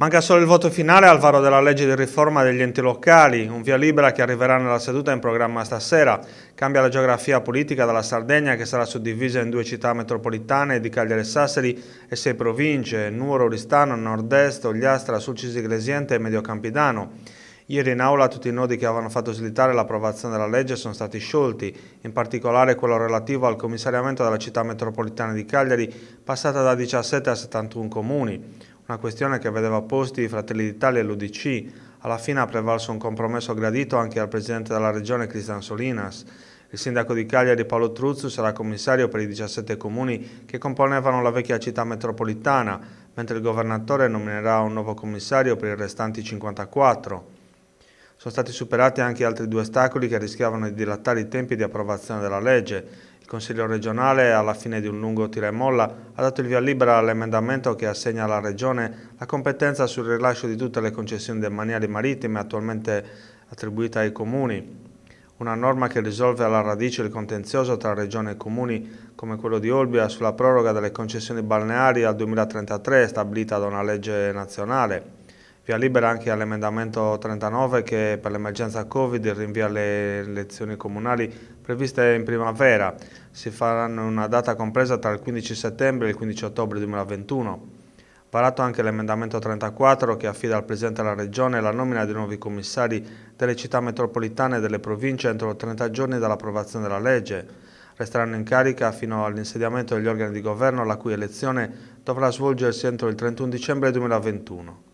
Manca solo il voto finale al varo della legge di riforma degli enti locali, un via libera che arriverà nella seduta in programma stasera. Cambia la geografia politica dalla Sardegna che sarà suddivisa in due città metropolitane di Cagliari e Sassari e sei province, Nuoro, Oristano, Nord-Est, Ogliastra, Sulcisi, Gresiente e Mediocampidano. Ieri in aula tutti i nodi che avevano fatto slittare l'approvazione della legge sono stati sciolti, in particolare quello relativo al commissariamento della città metropolitana di Cagliari, passata da 17 a 71 comuni una questione che vedeva posti Fratelli d'Italia e l'Udc. Alla fine ha prevalso un compromesso gradito anche al presidente della regione Cristian Solinas. Il sindaco di Cagliari Paolo Truzzu sarà commissario per i 17 comuni che componevano la vecchia città metropolitana, mentre il governatore nominerà un nuovo commissario per i restanti 54. Sono stati superati anche altri due ostacoli che rischiavano di dilatare i tempi di approvazione della legge. Il Consiglio regionale, alla fine di un lungo tira e molla, ha dato il via libera all'emendamento che assegna alla Regione la competenza sul rilascio di tutte le concessioni demaniali marittime attualmente attribuite ai comuni. Una norma che risolve alla radice il contenzioso tra Regione e comuni, come quello di Olbia, sulla proroga delle concessioni balneari al 2033, stabilita da una legge nazionale. Via libera anche all'emendamento 39 che per l'emergenza Covid rinvia le elezioni comunali previste in primavera. Si faranno una data compresa tra il 15 settembre e il 15 ottobre 2021. Parato anche l'emendamento 34 che affida al Presidente della Regione la nomina dei nuovi commissari delle città metropolitane e delle province entro 30 giorni dall'approvazione della legge resteranno in carica fino all'insediamento degli organi di governo la cui elezione dovrà svolgersi entro il 31 dicembre 2021.